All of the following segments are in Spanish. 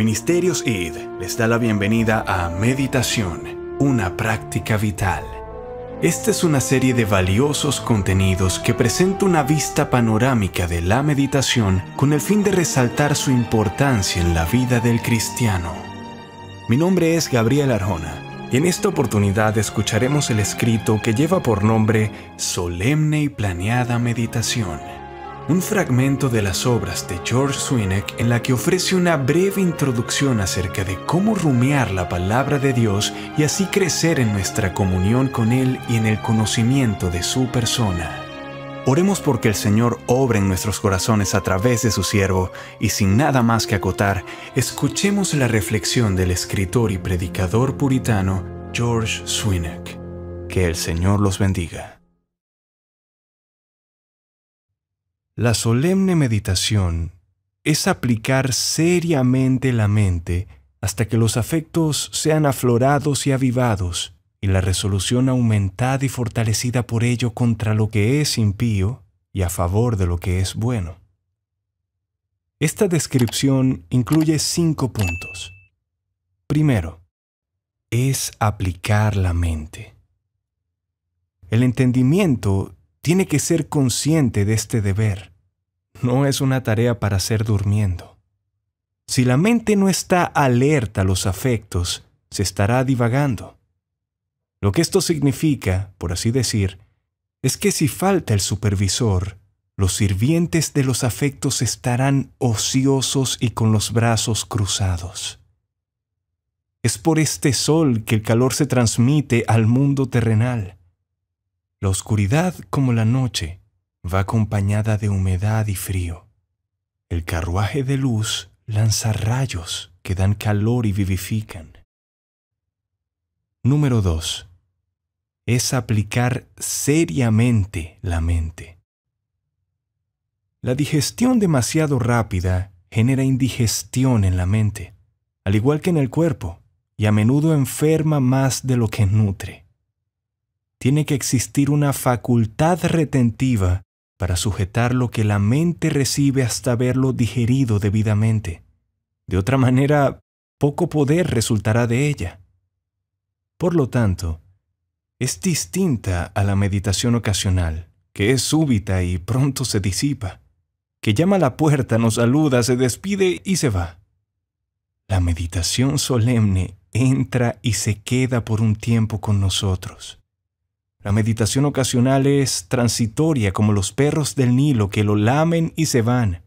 Ministerios ID les da la bienvenida a Meditación, una práctica vital. Esta es una serie de valiosos contenidos que presenta una vista panorámica de la meditación con el fin de resaltar su importancia en la vida del cristiano. Mi nombre es Gabriel Arjona y en esta oportunidad escucharemos el escrito que lleva por nombre Solemne y Planeada Meditación un fragmento de las obras de George Swinek en la que ofrece una breve introducción acerca de cómo rumiar la palabra de Dios y así crecer en nuestra comunión con Él y en el conocimiento de su persona. Oremos porque el Señor obra en nuestros corazones a través de su siervo, y sin nada más que acotar, escuchemos la reflexión del escritor y predicador puritano George Swinek. Que el Señor los bendiga. La solemne meditación es aplicar seriamente la mente hasta que los afectos sean aflorados y avivados, y la resolución aumentada y fortalecida por ello contra lo que es impío y a favor de lo que es bueno. Esta descripción incluye cinco puntos. Primero, es aplicar la mente. El entendimiento tiene que ser consciente de este deber. No es una tarea para ser durmiendo. Si la mente no está alerta a los afectos, se estará divagando. Lo que esto significa, por así decir, es que si falta el supervisor, los sirvientes de los afectos estarán ociosos y con los brazos cruzados. Es por este sol que el calor se transmite al mundo terrenal. La oscuridad, como la noche, va acompañada de humedad y frío. El carruaje de luz lanza rayos que dan calor y vivifican. Número 2. Es aplicar seriamente la mente. La digestión demasiado rápida genera indigestión en la mente, al igual que en el cuerpo, y a menudo enferma más de lo que nutre tiene que existir una facultad retentiva para sujetar lo que la mente recibe hasta verlo digerido debidamente. De otra manera, poco poder resultará de ella. Por lo tanto, es distinta a la meditación ocasional, que es súbita y pronto se disipa, que llama a la puerta, nos saluda, se despide y se va. La meditación solemne entra y se queda por un tiempo con nosotros la meditación ocasional es transitoria como los perros del Nilo que lo lamen y se van.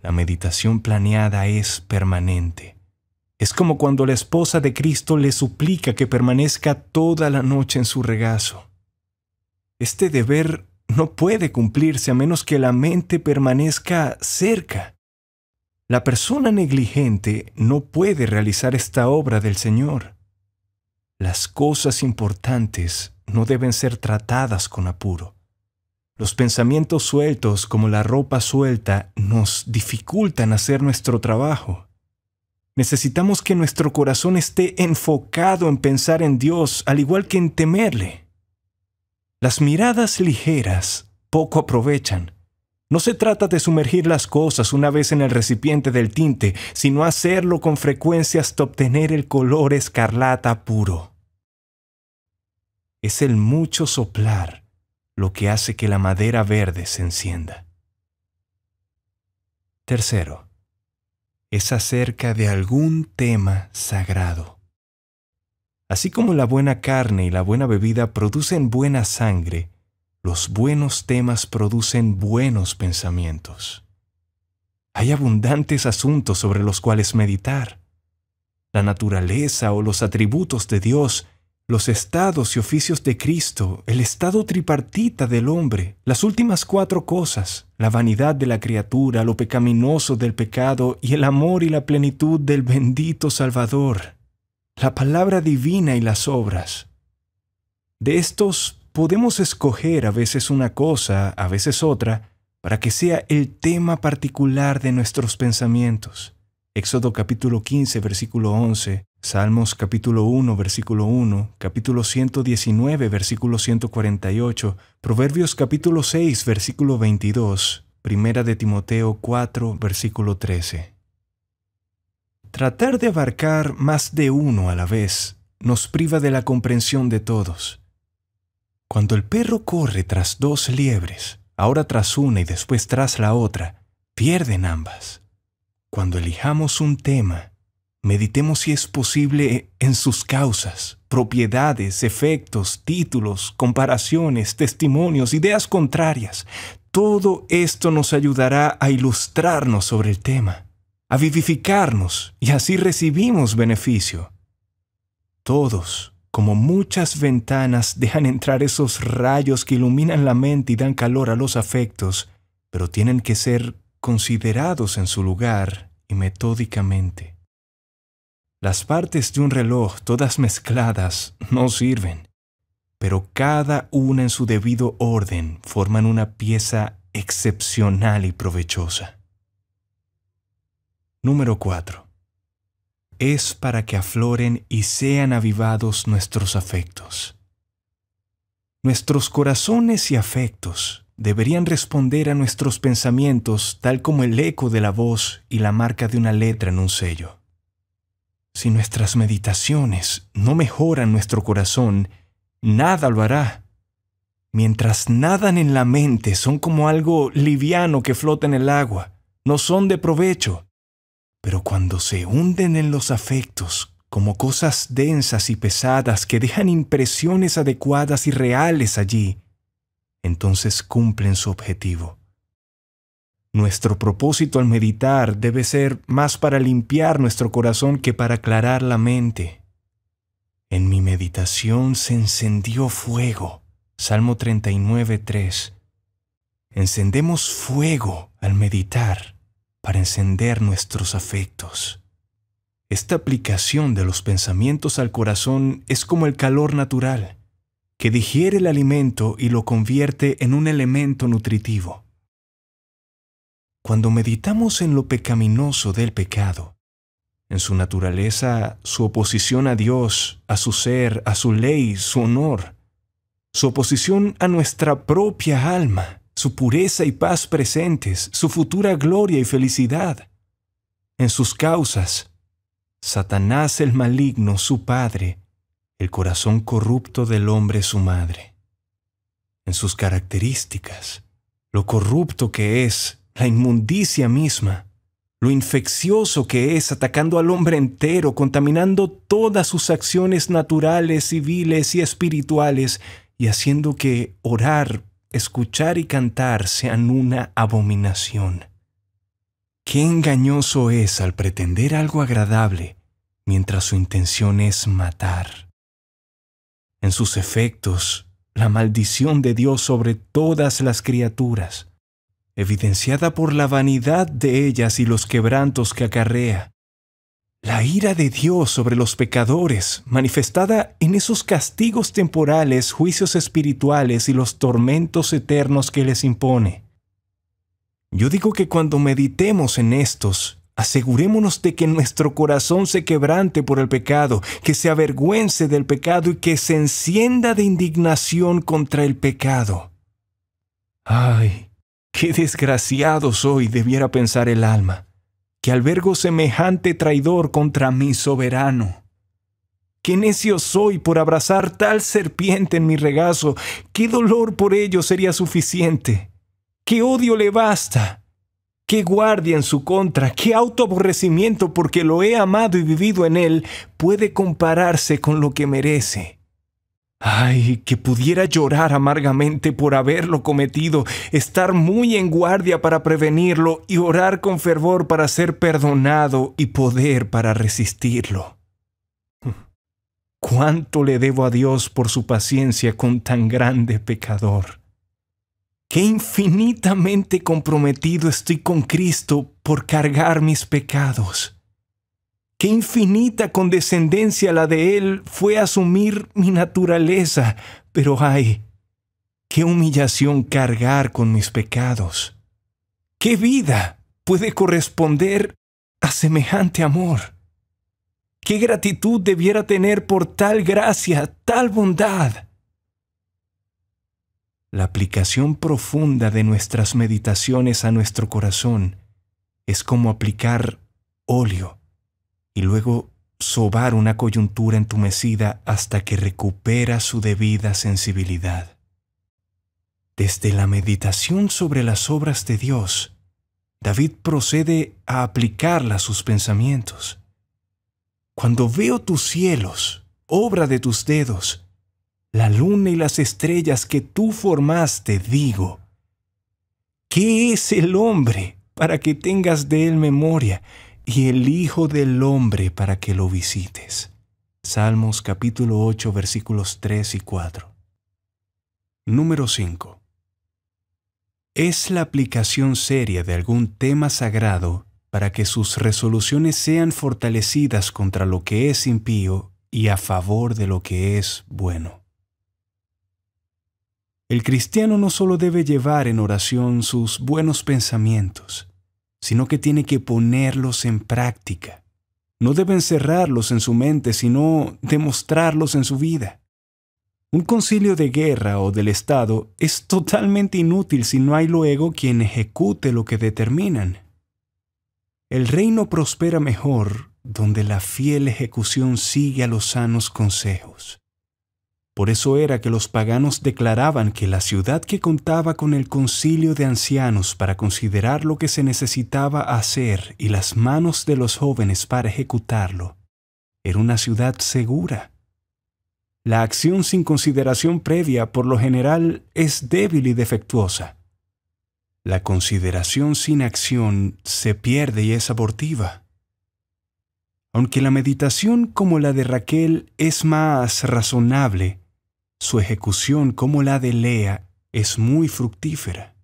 La meditación planeada es permanente. Es como cuando la esposa de Cristo le suplica que permanezca toda la noche en su regazo. Este deber no puede cumplirse a menos que la mente permanezca cerca. La persona negligente no puede realizar esta obra del Señor. Las cosas importantes no deben ser tratadas con apuro. Los pensamientos sueltos como la ropa suelta nos dificultan hacer nuestro trabajo. Necesitamos que nuestro corazón esté enfocado en pensar en Dios, al igual que en temerle. Las miradas ligeras poco aprovechan. No se trata de sumergir las cosas una vez en el recipiente del tinte, sino hacerlo con frecuencia hasta obtener el color escarlata puro es el mucho soplar lo que hace que la madera verde se encienda. Tercero, es acerca de algún tema sagrado. Así como la buena carne y la buena bebida producen buena sangre, los buenos temas producen buenos pensamientos. Hay abundantes asuntos sobre los cuales meditar. La naturaleza o los atributos de Dios los estados y oficios de Cristo, el estado tripartita del hombre, las últimas cuatro cosas, la vanidad de la criatura, lo pecaminoso del pecado y el amor y la plenitud del bendito Salvador, la palabra divina y las obras. De estos podemos escoger a veces una cosa, a veces otra, para que sea el tema particular de nuestros pensamientos. Éxodo capítulo 15, versículo 11, Salmos capítulo 1, versículo 1, capítulo 119, versículo 148, Proverbios capítulo 6, versículo 22, Primera de Timoteo 4, versículo 13. Tratar de abarcar más de uno a la vez nos priva de la comprensión de todos. Cuando el perro corre tras dos liebres, ahora tras una y después tras la otra, pierden ambas. Cuando elijamos un tema, meditemos si es posible en sus causas, propiedades, efectos, títulos, comparaciones, testimonios, ideas contrarias. Todo esto nos ayudará a ilustrarnos sobre el tema, a vivificarnos y así recibimos beneficio. Todos, como muchas ventanas, dejan entrar esos rayos que iluminan la mente y dan calor a los afectos, pero tienen que ser considerados en su lugar y metódicamente. Las partes de un reloj todas mezcladas no sirven, pero cada una en su debido orden forman una pieza excepcional y provechosa. Número 4. Es para que afloren y sean avivados nuestros afectos. Nuestros corazones y afectos deberían responder a nuestros pensamientos tal como el eco de la voz y la marca de una letra en un sello. Si nuestras meditaciones no mejoran nuestro corazón, nada lo hará. Mientras nadan en la mente, son como algo liviano que flota en el agua, no son de provecho. Pero cuando se hunden en los afectos, como cosas densas y pesadas que dejan impresiones adecuadas y reales allí, entonces cumplen su objetivo. Nuestro propósito al meditar debe ser más para limpiar nuestro corazón que para aclarar la mente. En mi meditación se encendió fuego. Salmo 39.3. Encendemos fuego al meditar para encender nuestros afectos. Esta aplicación de los pensamientos al corazón es como el calor natural que digiere el alimento y lo convierte en un elemento nutritivo. Cuando meditamos en lo pecaminoso del pecado, en su naturaleza, su oposición a Dios, a su ser, a su ley, su honor, su oposición a nuestra propia alma, su pureza y paz presentes, su futura gloria y felicidad, en sus causas, Satanás el maligno, su padre, el corazón corrupto del hombre su madre. En sus características, lo corrupto que es, la inmundicia misma, lo infeccioso que es atacando al hombre entero, contaminando todas sus acciones naturales, civiles y espirituales, y haciendo que orar, escuchar y cantar sean una abominación. Qué engañoso es al pretender algo agradable mientras su intención es matar en sus efectos, la maldición de Dios sobre todas las criaturas, evidenciada por la vanidad de ellas y los quebrantos que acarrea. La ira de Dios sobre los pecadores, manifestada en esos castigos temporales, juicios espirituales y los tormentos eternos que les impone. Yo digo que cuando meditemos en estos, Asegurémonos de que nuestro corazón se quebrante por el pecado, que se avergüence del pecado y que se encienda de indignación contra el pecado. ¡Ay! ¡Qué desgraciado soy! debiera pensar el alma, que albergo semejante traidor contra mi soberano. ¡Qué necio soy por abrazar tal serpiente en mi regazo! ¡Qué dolor por ello sería suficiente! ¡Qué odio le basta! qué guardia en su contra, qué autoaborrecimiento porque lo he amado y vivido en él puede compararse con lo que merece. Ay, que pudiera llorar amargamente por haberlo cometido, estar muy en guardia para prevenirlo y orar con fervor para ser perdonado y poder para resistirlo. ¿Cuánto le debo a Dios por su paciencia con tan grande pecador? Qué infinitamente comprometido estoy con Cristo por cargar mis pecados. Qué infinita condescendencia la de Él fue asumir mi naturaleza, pero ay, qué humillación cargar con mis pecados. ¿Qué vida puede corresponder a semejante amor? ¿Qué gratitud debiera tener por tal gracia, tal bondad? La aplicación profunda de nuestras meditaciones a nuestro corazón es como aplicar óleo y luego sobar una coyuntura entumecida hasta que recupera su debida sensibilidad. Desde la meditación sobre las obras de Dios, David procede a aplicarla a sus pensamientos. Cuando veo tus cielos, obra de tus dedos, la luna y las estrellas que tú formaste, digo, ¿qué es el hombre para que tengas de él memoria y el Hijo del hombre para que lo visites? Salmos capítulo 8 versículos 3 y 4. Número 5. Es la aplicación seria de algún tema sagrado para que sus resoluciones sean fortalecidas contra lo que es impío y a favor de lo que es bueno. El cristiano no solo debe llevar en oración sus buenos pensamientos, sino que tiene que ponerlos en práctica. No debe encerrarlos en su mente, sino demostrarlos en su vida. Un concilio de guerra o del Estado es totalmente inútil si no hay luego quien ejecute lo que determinan. El reino prospera mejor donde la fiel ejecución sigue a los sanos consejos. Por eso era que los paganos declaraban que la ciudad que contaba con el concilio de ancianos para considerar lo que se necesitaba hacer y las manos de los jóvenes para ejecutarlo, era una ciudad segura. La acción sin consideración previa por lo general es débil y defectuosa. La consideración sin acción se pierde y es abortiva. Aunque la meditación como la de Raquel es más razonable, su ejecución como la de Lea es muy fructífera.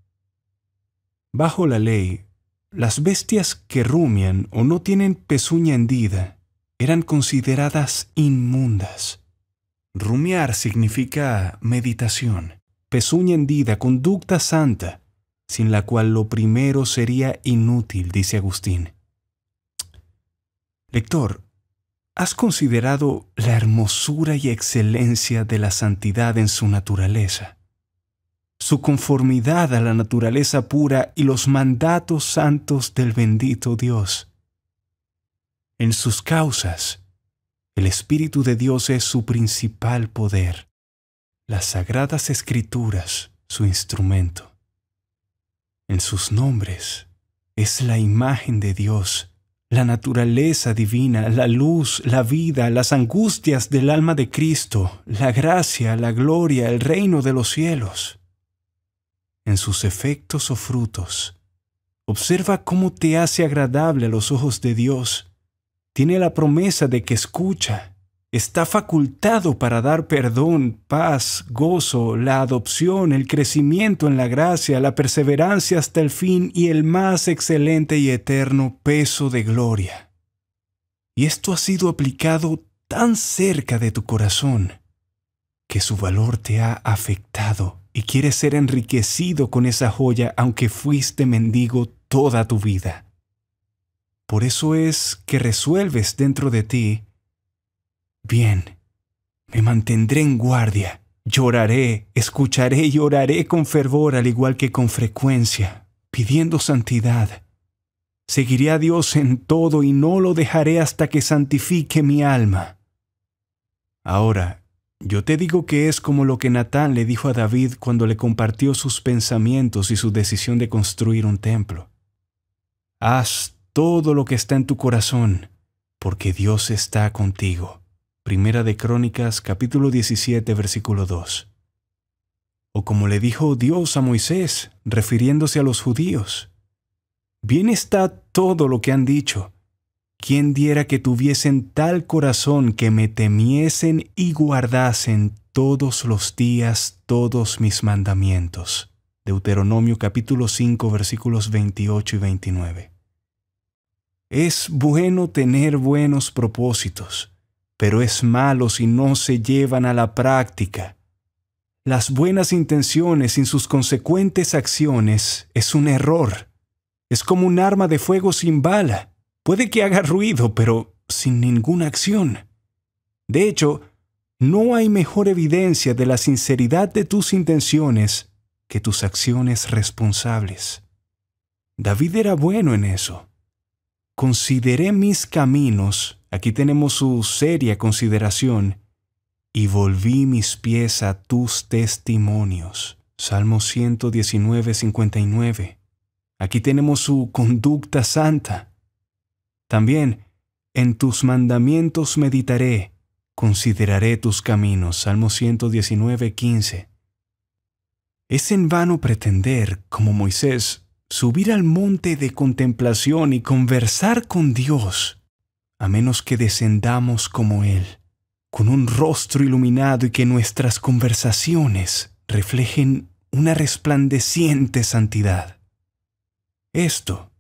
Bajo la ley, las bestias que rumian o no tienen pezuña hendida eran consideradas inmundas. Rumiar significa meditación, pezuña hendida, conducta santa, sin la cual lo primero sería inútil, dice Agustín. Lector, ¿Has considerado la hermosura y excelencia de la santidad en su naturaleza? Su conformidad a la naturaleza pura y los mandatos santos del bendito Dios. En sus causas, el Espíritu de Dios es su principal poder, las sagradas escrituras su instrumento. En sus nombres es la imagen de Dios la naturaleza divina, la luz, la vida, las angustias del alma de Cristo, la gracia, la gloria, el reino de los cielos. En sus efectos o frutos, observa cómo te hace agradable a los ojos de Dios. Tiene la promesa de que escucha, está facultado para dar perdón, paz, gozo, la adopción, el crecimiento en la gracia, la perseverancia hasta el fin y el más excelente y eterno peso de gloria. Y esto ha sido aplicado tan cerca de tu corazón que su valor te ha afectado y quieres ser enriquecido con esa joya aunque fuiste mendigo toda tu vida. Por eso es que resuelves dentro de ti Bien, me mantendré en guardia. Lloraré, escucharé y oraré con fervor al igual que con frecuencia, pidiendo santidad. Seguiré a Dios en todo y no lo dejaré hasta que santifique mi alma. Ahora, yo te digo que es como lo que Natán le dijo a David cuando le compartió sus pensamientos y su decisión de construir un templo. Haz todo lo que está en tu corazón, porque Dios está contigo. Primera de Crónicas capítulo 17 versículo 2. O como le dijo Dios a Moisés, refiriéndose a los judíos, Bien está todo lo que han dicho. quién diera que tuviesen tal corazón que me temiesen y guardasen todos los días todos mis mandamientos. Deuteronomio capítulo 5 versículos 28 y 29. Es bueno tener buenos propósitos, pero es malo si no se llevan a la práctica. Las buenas intenciones sin sus consecuentes acciones es un error. Es como un arma de fuego sin bala. Puede que haga ruido, pero sin ninguna acción. De hecho, no hay mejor evidencia de la sinceridad de tus intenciones que tus acciones responsables. David era bueno en eso. Consideré mis caminos Aquí tenemos su seria consideración. Y volví mis pies a tus testimonios. Salmo 119, 59. Aquí tenemos su conducta santa. También, en tus mandamientos meditaré, consideraré tus caminos. Salmo 119, 15. Es en vano pretender, como Moisés, subir al monte de contemplación y conversar con Dios a menos que descendamos como Él, con un rostro iluminado y que nuestras conversaciones reflejen una resplandeciente santidad. Esto,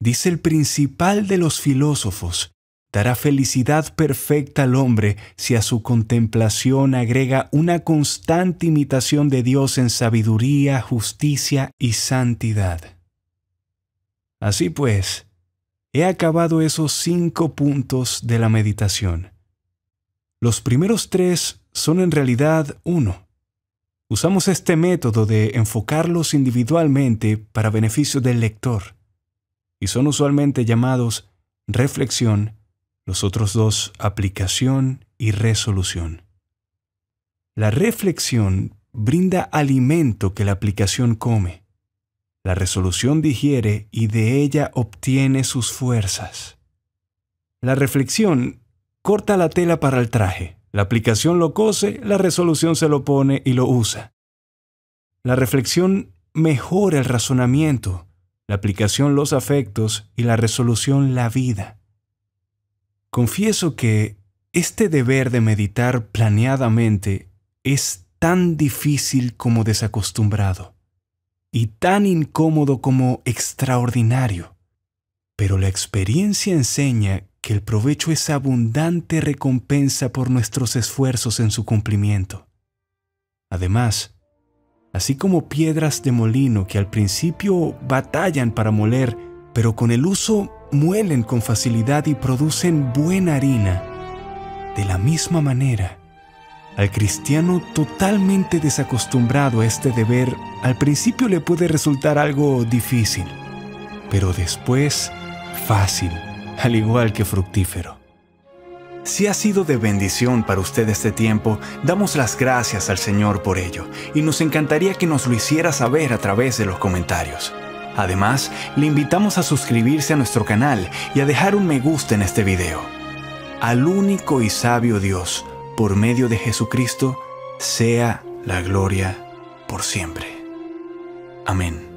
dice el principal de los filósofos, dará felicidad perfecta al hombre si a su contemplación agrega una constante imitación de Dios en sabiduría, justicia y santidad. Así pues, he acabado esos cinco puntos de la meditación. Los primeros tres son en realidad uno. Usamos este método de enfocarlos individualmente para beneficio del lector, y son usualmente llamados reflexión, los otros dos aplicación y resolución. La reflexión brinda alimento que la aplicación come. La resolución digiere y de ella obtiene sus fuerzas. La reflexión corta la tela para el traje. La aplicación lo cose, la resolución se lo pone y lo usa. La reflexión mejora el razonamiento, la aplicación los afectos y la resolución la vida. Confieso que este deber de meditar planeadamente es tan difícil como desacostumbrado y tan incómodo como extraordinario. Pero la experiencia enseña que el provecho es abundante recompensa por nuestros esfuerzos en su cumplimiento. Además, así como piedras de molino que al principio batallan para moler, pero con el uso muelen con facilidad y producen buena harina, de la misma manera, al cristiano totalmente desacostumbrado a este deber, al principio le puede resultar algo difícil, pero después fácil, al igual que fructífero. Si ha sido de bendición para usted este tiempo, damos las gracias al Señor por ello y nos encantaría que nos lo hiciera saber a través de los comentarios. Además, le invitamos a suscribirse a nuestro canal y a dejar un me gusta en este video. Al único y sabio Dios, por medio de Jesucristo, sea la gloria por siempre. Amén.